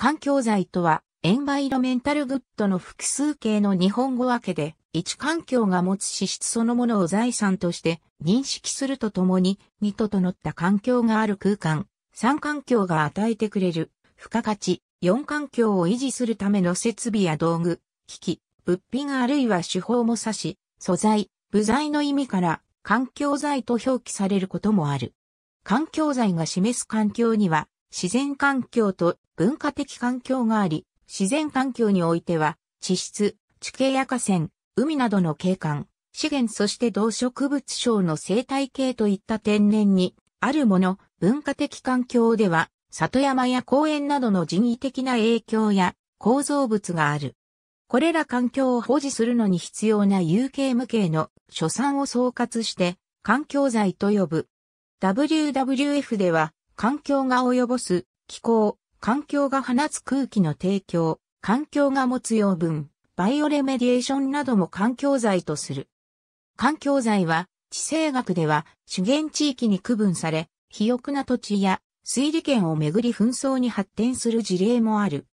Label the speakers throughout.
Speaker 1: 環境材とは、エンバイロメンタルグッドの複数形の日本語訳で、一環境が持つ資質そのものを財産として認識するとともに、に整った環境がある空間、三環境が与えてくれる、付加価値、四環境を維持するための設備や道具、機器、物品あるいは手法も指し、素材、部材の意味から、環境材と表記されることもある。環境材が示す環境には、自然環境と文化的環境があり、自然環境においては、地質、地形や河川、海などの景観、資源そして動植物省の生態系といった天然に、あるもの、文化的環境では、里山や公園などの人為的な影響や構造物がある。これら環境を保持するのに必要な有形無形の所産を総括して環境財と呼ぶ。WWF では環境が及ぼす気候、環境が放つ空気の提供、環境が持つ養分、バイオレメディエーションなども環境材とする。環境材は、地政学では資源地域に区分され、肥沃な土地や水利権をめぐり紛争に発展する事例もある。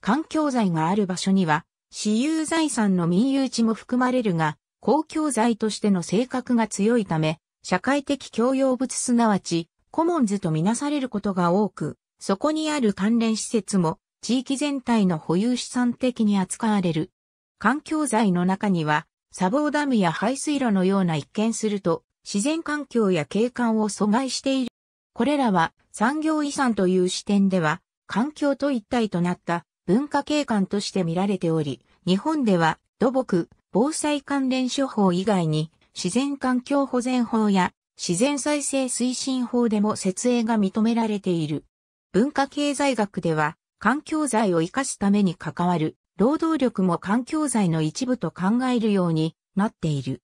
Speaker 1: 環境材がある場所には、私有財産の民有地も含まれるが、公共財としての性格が強いため、社会的共用物すなわち、コモンズとみなされることが多く、そこにある関連施設も地域全体の保有資産的に扱われる。環境財の中には、砂防ダムや排水路のような一見すると、自然環境や景観を阻害している。これらは産業遺産という視点では、環境と一体となった文化景観として見られており、日本では土木、防災関連処方以外に、自然環境保全法や自然再生推進法でも設営が認められている。文化経済学では、環境財を活かすために関わる、労働力も環境財の一部と考えるようになっている。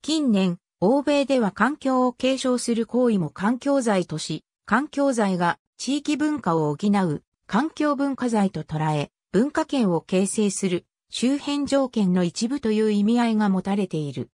Speaker 1: 近年、欧米では環境を継承する行為も環境財とし、環境財が地域文化を補う環境文化財と捉え、文化圏を形成する周辺条件の一部という意味合いが持たれている。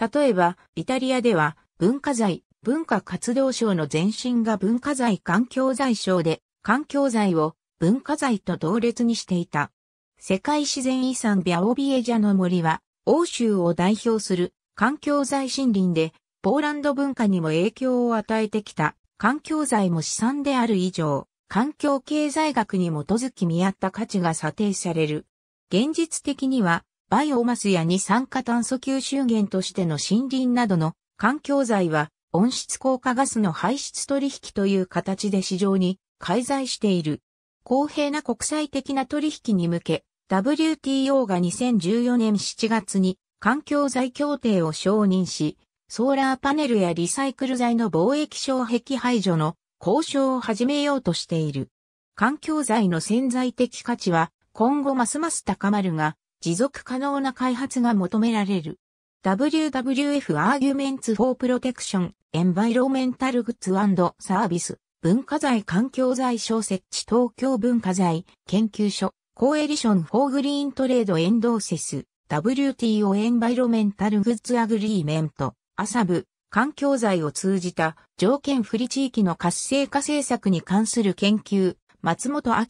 Speaker 1: 例えば、イタリアでは文化財、文化活動省の前身が文化財環境財省で、環境財を文化財と同列にしていた。世界自然遺産ビャオビエジャの森は、欧州を代表する環境財森林で、ポーランド文化にも影響を与えてきた環境財も資産である以上、環境経済学に基づき見合った価値が査定される。現実的には、バイオマスや二酸化炭素吸収源としての森林などの環境財は温室効果ガスの排出取引という形で市場に介在している。公平な国際的な取引に向け、WTO が2014年7月に環境財協定を承認し、ソーラーパネルやリサイクル材の貿易障壁排除の交渉を始めようとしている。環境財の潜在的価値は今後ますます高まるが、持続可能な開発が求められる。WWF Arguments for Protection Environmental Goods and Service 文化財環境財小設置東京文化財研究所コーエィション・フォー・グリーン・トレード・エンドーセス WTO エンバイロメンタル・グッズ・アグリーメントアサブ環境財を通じた条件不利地域の活性化政策に関する研究松本明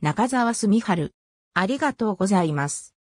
Speaker 1: 中澤澄春ありがとうございます。